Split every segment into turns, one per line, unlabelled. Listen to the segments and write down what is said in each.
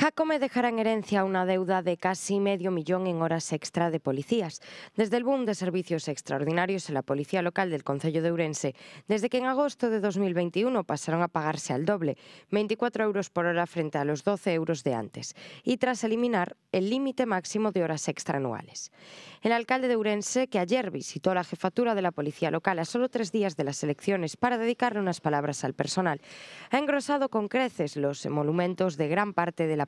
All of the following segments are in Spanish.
Jacome dejará en herencia una deuda de casi medio millón en horas extra de policías. Desde el boom de servicios extraordinarios en la policía local del Concello de Urense, desde que en agosto de 2021 pasaron a pagarse al doble, 24 euros por hora frente a los 12 euros de antes, y tras eliminar el límite máximo de horas extra anuales. El alcalde de Urense, que ayer visitó la jefatura de la policía local a solo tres días de las elecciones para dedicarle unas palabras al personal, ha engrosado con creces los emolumentos de gran parte de la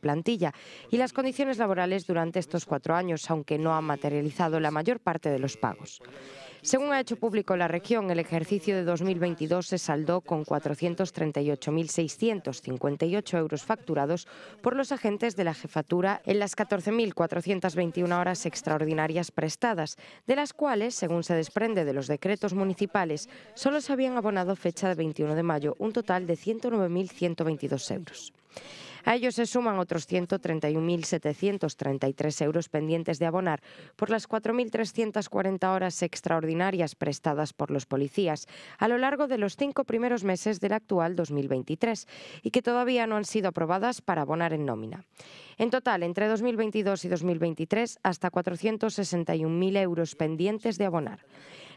y las condiciones laborales durante estos cuatro años, aunque no ha materializado la mayor parte de los pagos. Según ha hecho público la región, el ejercicio de 2022 se saldó con 438.658 euros facturados por los agentes de la jefatura en las 14.421 horas extraordinarias prestadas, de las cuales, según se desprende de los decretos municipales, solo se habían abonado fecha de 21 de mayo un total de 109.122 euros. A ellos se suman otros 131.733 euros pendientes de abonar por las 4.340 horas extraordinarias prestadas por los policías a lo largo de los cinco primeros meses del actual 2023 y que todavía no han sido aprobadas para abonar en nómina. En total, entre 2022 y 2023, hasta 461.000 euros pendientes de abonar.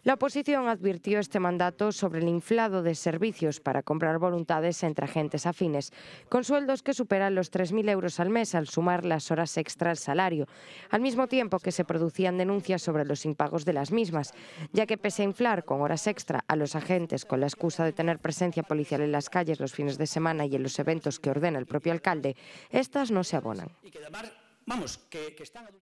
La oposición advirtió este mandato sobre el inflado de servicios para comprar voluntades entre agentes afines, con sueldos que superan los 3.000 euros al mes al sumar las horas extra al salario, al mismo tiempo que se producían denuncias sobre los impagos de las mismas, ya que pese a inflar con horas extra a los agentes con la excusa de tener presencia policial en las calles los fines de semana y en los eventos que ordena el propio alcalde, estas no se abonan.